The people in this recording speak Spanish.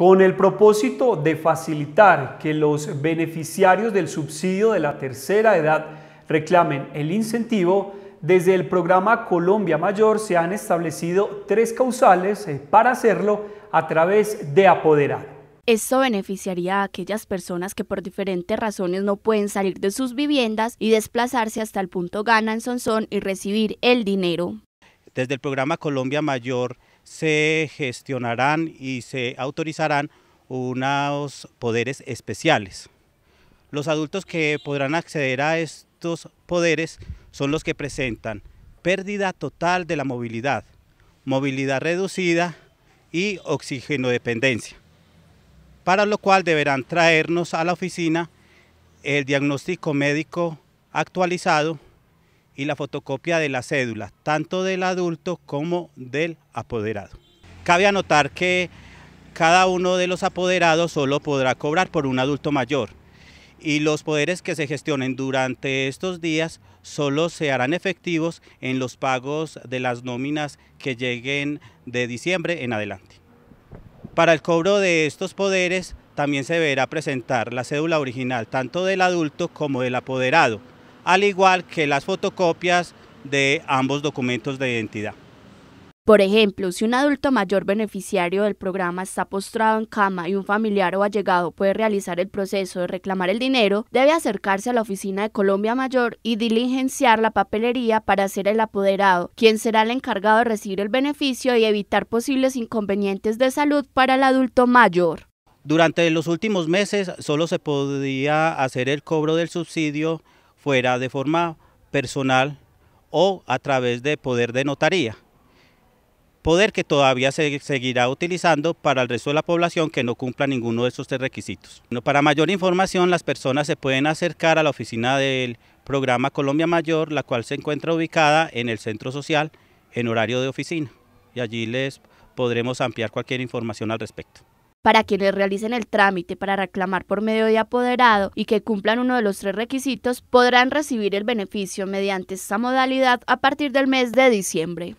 con el propósito de facilitar que los beneficiarios del subsidio de la tercera edad reclamen el incentivo, desde el programa Colombia Mayor se han establecido tres causales eh, para hacerlo a través de apoderado. Esto beneficiaría a aquellas personas que por diferentes razones no pueden salir de sus viviendas y desplazarse hasta el punto ganan en Sonsón y recibir el dinero. Desde el programa Colombia Mayor se gestionarán y se autorizarán unos poderes especiales. Los adultos que podrán acceder a estos poderes son los que presentan pérdida total de la movilidad, movilidad reducida y oxigeno-dependencia, para lo cual deberán traernos a la oficina el diagnóstico médico actualizado y la fotocopia de la cédula, tanto del adulto como del apoderado. Cabe anotar que cada uno de los apoderados solo podrá cobrar por un adulto mayor y los poderes que se gestionen durante estos días solo se harán efectivos en los pagos de las nóminas que lleguen de diciembre en adelante. Para el cobro de estos poderes también se deberá presentar la cédula original tanto del adulto como del apoderado al igual que las fotocopias de ambos documentos de identidad. Por ejemplo, si un adulto mayor beneficiario del programa está postrado en cama y un familiar o allegado puede realizar el proceso de reclamar el dinero, debe acercarse a la oficina de Colombia Mayor y diligenciar la papelería para ser el apoderado, quien será el encargado de recibir el beneficio y evitar posibles inconvenientes de salud para el adulto mayor. Durante los últimos meses solo se podía hacer el cobro del subsidio fuera de forma personal o a través de poder de notaría. Poder que todavía se seguirá utilizando para el resto de la población que no cumpla ninguno de estos tres requisitos. para mayor información, las personas se pueden acercar a la oficina del programa Colombia Mayor, la cual se encuentra ubicada en el centro social en horario de oficina. Y allí les podremos ampliar cualquier información al respecto para quienes realicen el trámite para reclamar por medio de apoderado y que cumplan uno de los tres requisitos podrán recibir el beneficio mediante esta modalidad a partir del mes de diciembre.